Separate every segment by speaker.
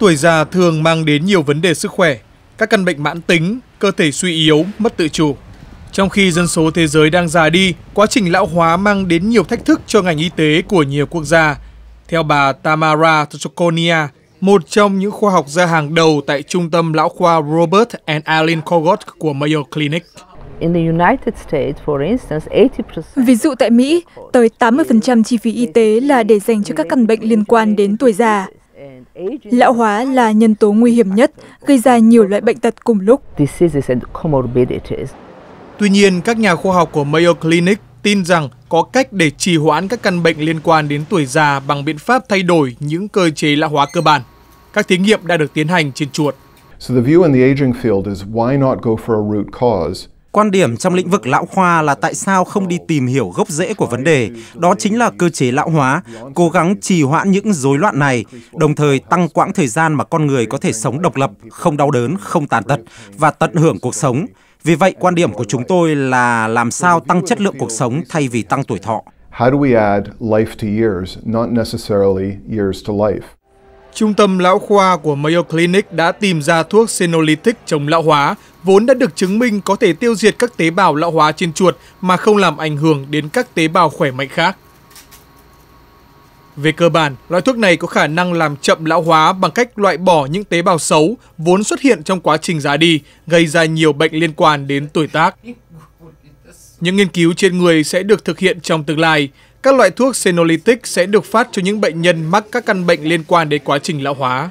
Speaker 1: Tuổi già thường mang đến nhiều vấn đề sức khỏe, các căn bệnh mãn tính, cơ thể suy yếu, mất tự chủ. Trong khi dân số thế giới đang già đi, quá trình lão hóa mang đến nhiều thách thức cho ngành y tế của nhiều quốc gia. Theo bà Tamara Tosokonia, một trong những khoa học gia hàng đầu tại trung tâm lão khoa Robert and Eileen Corgott của Mayo Clinic.
Speaker 2: Ví dụ tại Mỹ, tới 80% chi phí y tế là để dành cho các căn bệnh liên quan đến tuổi già. Lão hóa là nhân tố nguy hiểm nhất, gây ra nhiều loại bệnh tật cùng lúc.
Speaker 1: Tuy nhiên, các nhà khoa học của Mayo Clinic tin rằng có cách để trì hoãn các căn bệnh liên quan đến tuổi già bằng biện pháp thay đổi những cơ chế lão hóa cơ bản. Các thí nghiệm đã được tiến hành trên chuột.
Speaker 2: So the view in the aging field is why not go for a root cause
Speaker 3: Quan điểm trong lĩnh vực lão khoa là tại sao không đi tìm hiểu gốc rễ của vấn đề, đó chính là cơ chế lão hóa, cố gắng trì hoãn những rối loạn này, đồng thời tăng quãng thời gian mà con người có thể sống độc lập, không đau đớn, không tàn tật và tận hưởng cuộc sống. Vì vậy, quan điểm của chúng tôi là làm sao tăng chất lượng cuộc sống thay vì
Speaker 2: tăng tuổi thọ. How do we add life to years, not necessarily years to life?
Speaker 1: Trung tâm lão khoa của Mayo Clinic đã tìm ra thuốc senolytic chống lão hóa, vốn đã được chứng minh có thể tiêu diệt các tế bào lão hóa trên chuột mà không làm ảnh hưởng đến các tế bào khỏe mạnh khác. Về cơ bản, loại thuốc này có khả năng làm chậm lão hóa bằng cách loại bỏ những tế bào xấu vốn xuất hiện trong quá trình già đi, gây ra nhiều bệnh liên quan đến tuổi tác. Những nghiên cứu trên người sẽ được thực hiện trong tương lai. Các loại thuốc senolytic sẽ được phát cho những bệnh nhân mắc các căn bệnh liên quan đến quá trình lão hóa.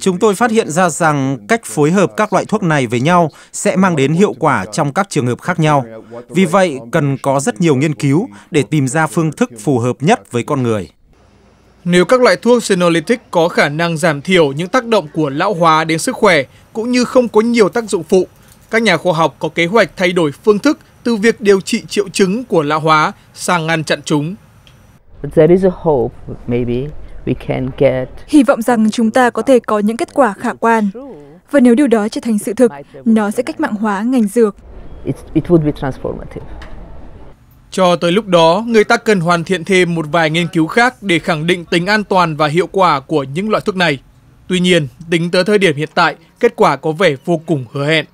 Speaker 3: Chúng tôi phát hiện ra rằng cách phối hợp các loại thuốc này với nhau sẽ mang đến hiệu quả trong các trường hợp khác nhau. Vì vậy, cần có rất nhiều nghiên cứu để tìm ra phương thức phù hợp nhất với con người.
Speaker 1: Nếu các loại thuốc senolytic có khả năng giảm thiểu những tác động của lão hóa đến sức khỏe cũng như không có nhiều tác dụng phụ, các nhà khoa học có kế hoạch thay đổi phương thức từ việc điều trị
Speaker 2: triệu chứng của lão hóa
Speaker 1: sang ngăn chặn chúng.
Speaker 2: Hy vọng rằng chúng ta có thể có những kết quả khả quan. Và nếu điều đó trở thành sự thực, nó sẽ cách mạng hóa ngành dược.
Speaker 1: Cho tới lúc đó, người ta cần hoàn thiện thêm một vài nghiên cứu khác để khẳng định tính an toàn và hiệu quả của những loại thuốc này. Tuy nhiên, tính tới thời điểm hiện tại, kết quả có vẻ vô cùng hứa hẹn.